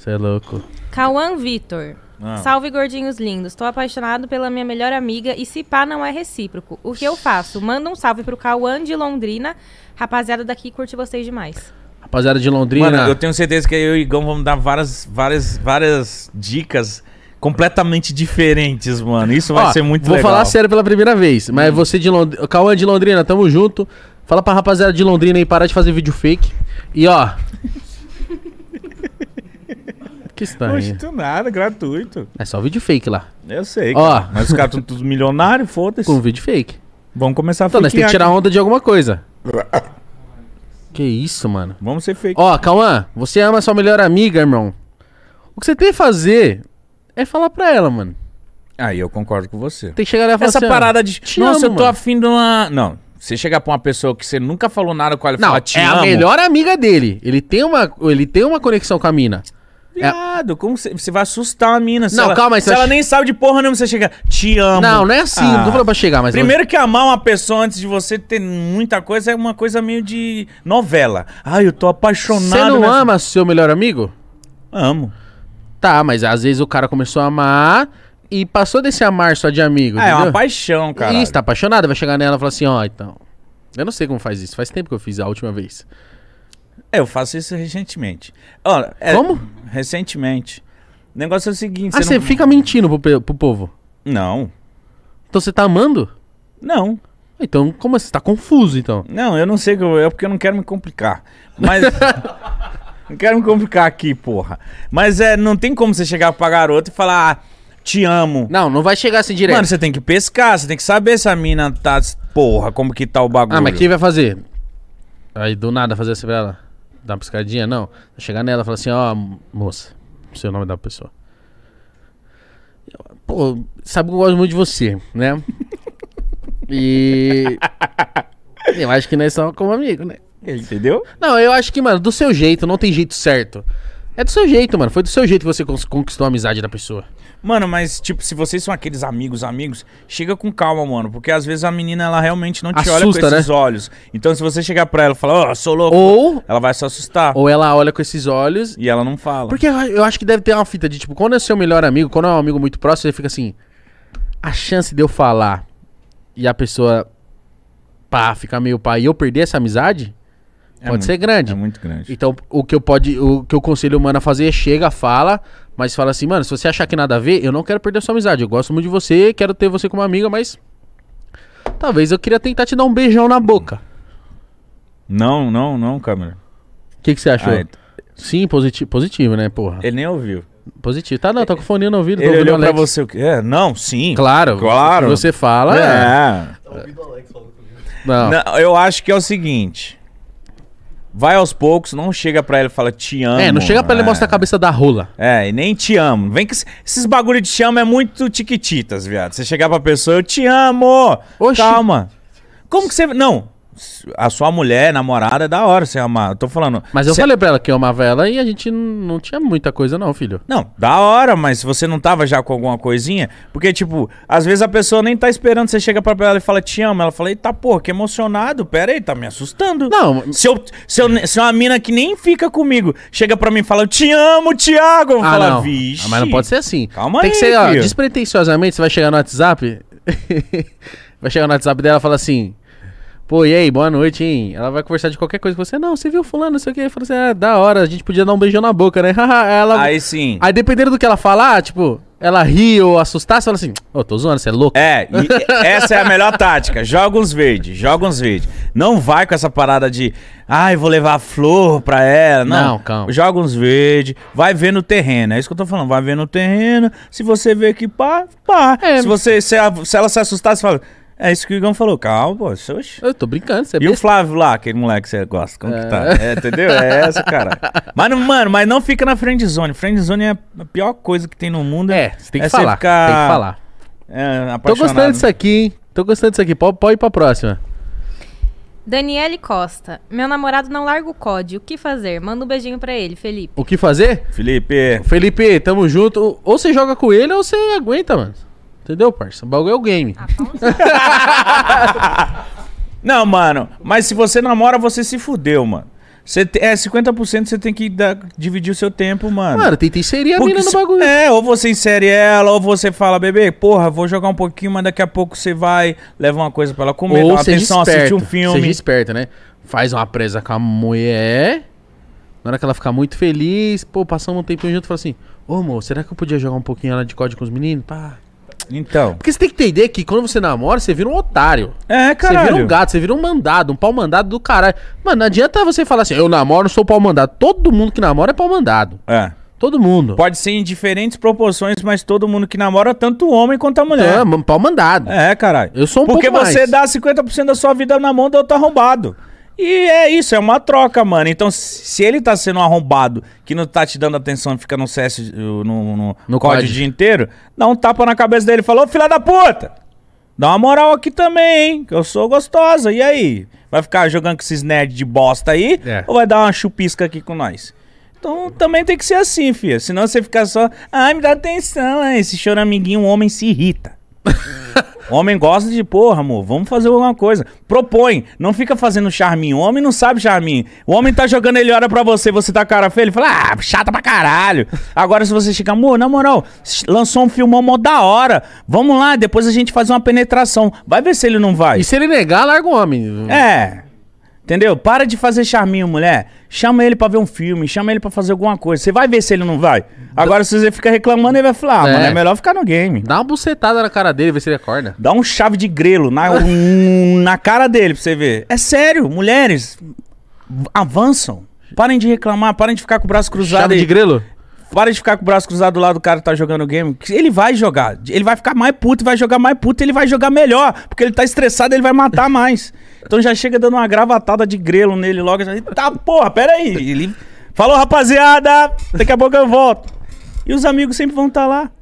Você é louco. Cauã Vitor. Ah. Salve, gordinhos lindos. Tô apaixonado pela minha melhor amiga e se pá não é recíproco. O que eu faço? Manda um salve pro Cauã de Londrina. Rapaziada daqui, curte vocês demais. Rapaziada de Londrina. Mano, eu tenho certeza que eu e o Igão vamos dar várias, várias, várias dicas completamente diferentes, mano. Isso vai Ó, ser muito vou legal. Vou falar sério pela primeira vez, mas hum. você de Londrina. Cauã de Londrina, tamo junto. Fala pra rapaziada de Londrina aí parar de fazer vídeo fake. E ó, que estranho. Não sinto nada, gratuito. É só vídeo fake lá. Eu sei. Ó. mas os caras são todos milionários, foda-se. Com vídeo fake. Vamos começar a Então, nós temos que tirar aqui. onda de alguma coisa. que isso, mano. Vamos ser fake. Ó, Cauã, você ama sua melhor amiga, irmão. O que você tem que fazer é falar pra ela, mano. Aí eu concordo com você. Tem que chegar e falar Essa assim, parada de. "Te Nossa, amo, eu tô mano." afim de uma. Não. Você chegar pra uma pessoa que você nunca falou nada com ela e Não, falar, te é a melhor amiga dele. Ele tem, uma, ele tem uma conexão com a mina. Viado, como você vai assustar a mina? Se não, ela, calma aí. Se ela nem sabe de porra nenhuma, você chega, te amo. Não, não é assim, ah. não tô falando pra chegar, mas... Primeiro que amar uma pessoa antes de você ter muita coisa é uma coisa meio de novela. Ai, eu tô apaixonado. Você não ama seu melhor amigo? Amo. Tá, mas às vezes o cara começou a amar e passou desse amar só de amigo, ah, É uma paixão, cara. Isso, tá apaixonada, vai chegar nela e falar assim, ó, oh, então... Eu não sei como faz isso, faz tempo que eu fiz a última vez. É, eu faço isso recentemente. Olha, é... Como? recentemente. O negócio é o seguinte. Ah, você não... fica mentindo pro, pro povo? Não. Então você tá amando? Não. Então, como assim? Tá confuso, então. Não, eu não sei, que eu, é porque eu não quero me complicar. Mas. não quero me complicar aqui, porra. Mas é, não tem como você chegar pra garota e falar, ah, te amo. Não, não vai chegar assim direto. Mano, você tem que pescar, você tem que saber se a mina tá. Porra, como que tá o bagulho. Ah, mas quem vai fazer? Aí do nada fazer assim pra ela. Dá uma piscadinha, não. Chegar nela e falar assim, ó, oh, moça, não sei o nome da pessoa. Pô, sabe que eu gosto muito de você, né? E. eu acho que nós estamos como amigos, né? Entendeu? Não, eu acho que, mano, do seu jeito, não tem jeito certo. É do seu jeito, mano. Foi do seu jeito que você conquistou a amizade da pessoa. Mano, mas, tipo, se vocês são aqueles amigos, amigos, chega com calma, mano. Porque às vezes a menina, ela realmente não te Assusta, olha com esses né? olhos. Então, se você chegar pra ela e falar, ó, oh, sou louco, ou, ela vai se assustar. Ou ela olha com esses olhos. E ela não fala. Porque eu acho que deve ter uma fita de, tipo, quando é seu melhor amigo, quando é um amigo muito próximo, você fica assim. A chance de eu falar e a pessoa, pá, ficar meio pá e eu perder essa amizade é pode muito, ser grande. É muito grande. Então, o que eu pode, o que eu conselho o mano a fazer é chega, fala, mas fala assim, mano, se você achar que nada a ver, eu não quero perder a sua amizade. Eu gosto muito de você, quero ter você como amiga, mas talvez eu queria tentar te dar um beijão na boca. Não, não, não, câmera. O que, que você achou? Ah, Sim, positivo, positivo, né, porra? Ele nem ouviu. Positivo. Tá, não, tá com o fone no ouvido. Ele olhou pra você. É, não, sim. Claro. Claro. Você fala. É. é. Tá ouvindo o Alex falando comigo. Não. não. Eu acho que é o seguinte. Vai aos poucos, não chega pra ele e fala te amo. É, não chega pra ele é. mostrar a cabeça da rola. É, e nem te amo. Vem que esses bagulho de te amo é muito tiquititas, viado. Você chegar pra pessoa, eu te amo! Oxi. Calma. Como que você. Não, a sua mulher, namorada, é da hora você amar. Eu tô falando. Mas eu cê... falei pra ela que eu amava ela e a gente não tinha muita coisa, não, filho. Não, da hora, mas você não tava já com alguma coisinha. Porque, tipo, às vezes a pessoa nem tá esperando, você chega pra ela e fala, te amo. Ela fala, eita, porra, que emocionado. Pera aí, tá me assustando. Não, se eu, se eu, se é uma mina que nem fica comigo chega pra mim e fala, eu te amo, Thiago. Eu ah, não. vixe. Ah, mas não pode ser assim. Calma Tem aí. Tem que ser, ó, despretensiosamente, você vai chegar no WhatsApp. vai chegar no WhatsApp dela e fala assim. Pô, e aí, boa noite, hein? Ela vai conversar de qualquer coisa com você. Não, você viu fulano, não sei o que. falou assim, ah, da hora, a gente podia dar um beijão na boca, né? ela... Aí sim. Aí dependendo do que ela falar, tipo, ela ri ou assustar, você fala assim, ô, oh, tô zoando, você é louco. É, essa é a melhor tática. Joga uns verdes, joga uns verdes. Não vai com essa parada de, ai, ah, vou levar flor pra ela. Não, não calma. Joga uns verdes, vai ver no terreno. É isso que eu tô falando, vai ver no terreno. Se você vê que pá, pá. É, se, você, se, ela, se ela se assustar, você fala... É isso que o Igão falou, calma, pô, oxe. Eu tô brincando, você é E besta. o Flávio lá, aquele moleque que você gosta, como é. que tá? É. é, entendeu? É essa, cara. Mas, mano, mas não fica na friend zone. Friend zone é a pior coisa que tem no mundo. É, é você tem que é falar. Ficar, tem que falar. É, Tô gostando disso aqui, hein? Tô gostando disso aqui. Pode, pode ir pra próxima. Daniele Costa. Meu namorado não larga o COD. O que fazer? Manda um beijinho pra ele, Felipe. O que fazer? Felipe. Felipe, tamo junto. Ou você joga com ele ou você aguenta, mano. Entendeu, parça? O bagulho é o game. Ah, não, mano, mas se você namora, você se fudeu, mano. Você te, é, 50% você tem que dar, dividir o seu tempo, mano. Mano, que inserir a Porque mina no bagulho. É, ou você insere ela, ou você fala, bebê, porra, vou jogar um pouquinho, mas daqui a pouco você vai, leva uma coisa pra ela comer, ou dá uma atenção, esperto, assiste um filme. Seja esperta, né? Faz uma presa com a mulher, na hora que ela ficar muito feliz, pô, passamos um tempinho junto, fala assim, ô, amor, será que eu podia jogar um pouquinho ela de código com os meninos? Pá... Então. Porque você tem que entender que quando você namora, você vira um otário. É, cara. Você vira um gato, você vira um mandado, um pau mandado do caralho. Mano, não adianta você falar assim, eu namoro, sou pau mandado. Todo mundo que namora é pau mandado. É. Todo mundo. Pode ser em diferentes proporções, mas todo mundo que namora, tanto o homem quanto a mulher. É, pau mandado. É, caralho. Eu sou um Porque pouco mais. Porque você dá 50% da sua vida na mão do outro arrombado. E é isso, é uma troca, mano. Então, se ele tá sendo arrombado, que não tá te dando atenção, fica no CS, no, no, no código o dia inteiro, dá um tapa na cabeça dele e fala, ô filha da puta! Dá uma moral aqui também, hein? Que eu sou gostosa. E aí? Vai ficar jogando com esses nerds de bosta aí? É. Ou vai dar uma chupisca aqui com nós? Então também tem que ser assim, filha. Senão você fica só. Ai, me dá atenção, Esse choramiguinho, um homem se irrita. homem gosta de, porra, amor, vamos fazer alguma coisa. Propõe, não fica fazendo charminho. O homem não sabe charminho. O homem tá jogando, ele olha pra você, você tá cara feia, ele fala, ah, chata pra caralho. Agora se você chega, amor, na moral, lançou um filmão mó da hora. Vamos lá, depois a gente faz uma penetração. Vai ver se ele não vai. E se ele negar, larga o homem. É. Entendeu? Para de fazer charminho, mulher. Chama ele pra ver um filme, chama ele pra fazer alguma coisa. Você vai ver se ele não vai. Agora, se você fica reclamando, ele vai falar, ah, é. mano, é melhor ficar no game. Dá uma bucetada na cara dele, ver se ele acorda. Dá um chave de grelo na, na cara dele pra você ver. É sério, mulheres avançam. Parem de reclamar, parem de ficar com o braço cruzado. Chave aí. de grelo? Para de ficar com o braço cruzado do lado do cara que tá jogando o game. Ele vai jogar. Ele vai ficar mais puto, vai jogar mais puto, ele vai jogar melhor. Porque ele tá estressado, ele vai matar mais. Então já chega dando uma gravatada de grelo nele logo. Já... Tá, porra, pera aí. Ele... Falou, rapaziada! Daqui a pouco eu volto. E os amigos sempre vão estar tá lá.